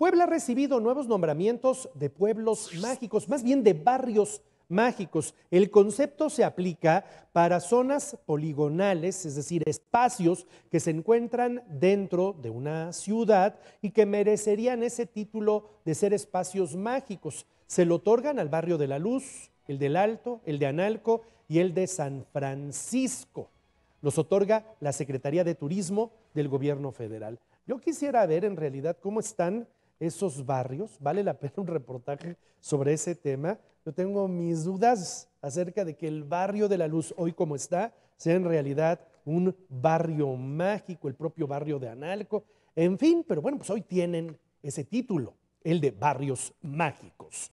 Puebla ha recibido nuevos nombramientos de pueblos mágicos, más bien de barrios mágicos. El concepto se aplica para zonas poligonales, es decir, espacios que se encuentran dentro de una ciudad y que merecerían ese título de ser espacios mágicos. Se lo otorgan al barrio de la Luz, el del Alto, el de Analco y el de San Francisco. Los otorga la Secretaría de Turismo del Gobierno Federal. Yo quisiera ver en realidad cómo están esos barrios. Vale la pena un reportaje sobre ese tema. Yo tengo mis dudas acerca de que el barrio de la luz, hoy como está, sea en realidad un barrio mágico, el propio barrio de Analco. En fin, pero bueno, pues hoy tienen ese título, el de barrios mágicos.